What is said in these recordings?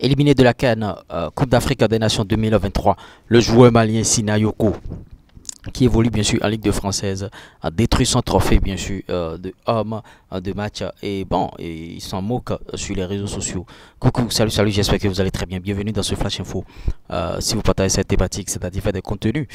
Éliminé de la CAN euh, Coupe d'Afrique des Nations 2023, le joueur malien Sina Yoko qui évolue bien sûr en Ligue de Française, a détruit son trophée bien sûr euh, de hommes euh, de match et bon, et il s'en moque euh, sur les réseaux sociaux. Coucou, salut, salut, j'espère que vous allez très bien. Bienvenue dans ce Flash Info. si vous partagez cette thématique, c'est-à-dire faire des contenus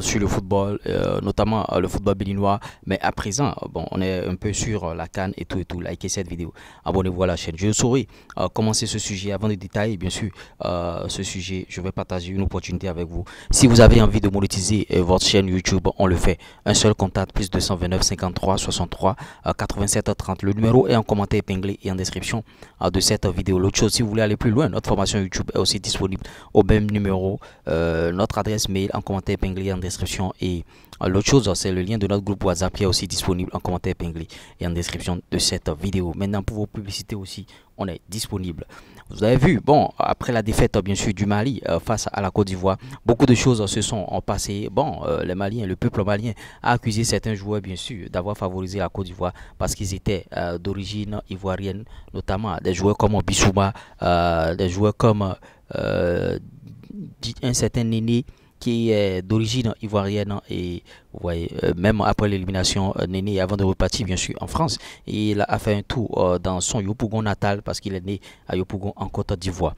sur le football, notamment le football béninois, mais à présent, bon, on est un peu sur la canne et tout et tout. Likez cette vidéo, abonnez-vous à la chaîne. Je souris commencer ce sujet avant de détailler bien sûr ce sujet. Je vais partager une opportunité avec vous. Si vous avez envie de monétiser votre chaîne, YouTube, on le fait. Un seul contact, plus 229 53 63 87 30. Le numéro est en commentaire épinglé et en description euh, de cette vidéo. L'autre chose, si vous voulez aller plus loin, notre formation YouTube est aussi disponible au même numéro. Euh, notre adresse mail en commentaire épinglé en description. Et euh, l'autre chose, c'est le lien de notre groupe WhatsApp qui est aussi disponible en commentaire épinglé et en description de cette vidéo. Maintenant, pour vos publicités aussi, on est disponible. Vous avez vu, bon, après la défaite bien sûr du Mali euh, face à la Côte d'Ivoire, beaucoup de choses se sont passées. Bon, euh, les Maliens, le peuple malien a accusé certains joueurs bien sûr d'avoir favorisé la Côte d'Ivoire parce qu'ils étaient euh, d'origine ivoirienne, notamment des joueurs comme Bissouma, des joueurs comme un certain Néné qui est euh, d'origine ivoirienne hein, et vous voyez, euh, même après l'élimination euh, Néné, avant de repartir bien sûr en France, il a fait un tour dans son Yopougon natal parce qu'il est né à Yopougon en Côte d'Ivoire.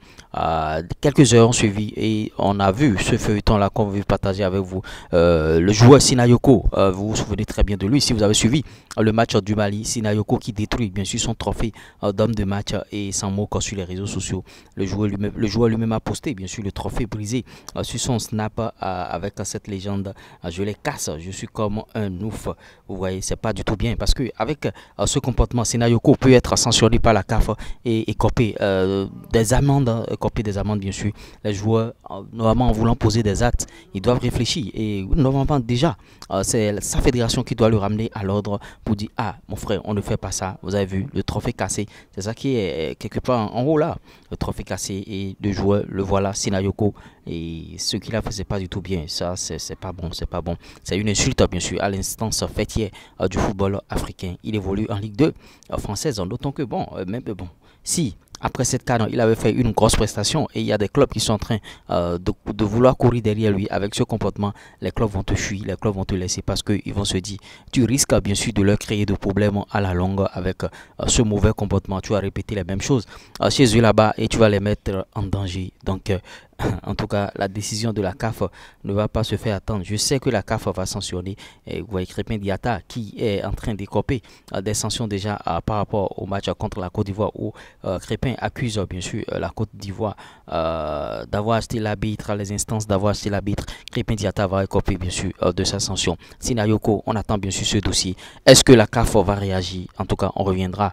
quelques heures ont suivi et on a vu ce feuilleton-là qu'on veut partager avec vous. le joueur Sinayoko, vous vous souvenez très bien de lui si vous avez suivi le match du Mali, Sinayoko qui détruit bien sûr son trophée d'homme de match et sans mot sur les réseaux sociaux. Le joueur lui-même a posté bien sûr le trophée brisé sur son snap avec cette légende. Je les casse, je suis comme un ouf. Vous voyez, c'est pas du tout bien parce que avec euh, ce comportement, Senayoko peut être censuré par la CAF et, et copier euh, des amendes, hein, copier des amendes bien sûr. Les joueurs, euh, normalement en voulant poser des actes, ils doivent réfléchir et normalement déjà, c'est sa fédération qui doit le ramener à l'ordre pour dire ah mon frère, on ne fait pas ça. Vous avez vu le trophée cassé, c'est ça qui est quelque part en haut là, le trophée cassé et deux joueurs, le voilà, Sinayoko et ce qu'il a fait pas du tout bien ça c'est pas bon c'est pas bon c'est une insulte bien sûr à l'instance fêtière euh, du football africain il évolue en Ligue 2 euh, française en d'autant que bon euh, même bon si après cette canon, il avait fait une grosse prestation et il y a des clubs qui sont en train euh, de, vouloir courir derrière lui. Avec ce comportement, les clubs vont te fuir, les clubs vont te laisser parce qu'ils vont se dire, tu risques bien sûr de leur créer de problèmes à la longue avec euh, ce mauvais comportement. Tu vas répéter les mêmes choses euh, chez eux là-bas et tu vas les mettre en danger. Donc, en tout cas, la décision de la CAF ne va pas se faire attendre. Je sais que la CAF va sanctionner et vous voyez Crépin Diata qui est en train d'écoper des sanctions déjà par rapport au match contre la Côte d'Ivoire où Crépin accuse bien sûr euh, la Côte d'Ivoire euh, d'avoir acheté l'arbitre, les instances d'avoir acheté l'arbitre. Crépin Diata va recopier bien sûr euh, de sa sanction. Sinayoko, on attend bien sûr ce dossier. Est-ce que la CAF va réagir En tout cas, on reviendra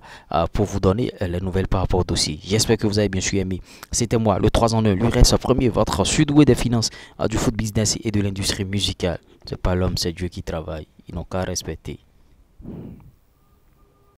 pour vous donner les nouvelles par rapport au dossier. J'espère que vous avez bien sûr aimé. C'était moi, le 3 en 1, reste premier, votre sud sud-oué des finances, du foot business et de l'industrie musicale. C'est pas l'homme, c'est Dieu qui travaille. Ils n'ont qu'à respecter.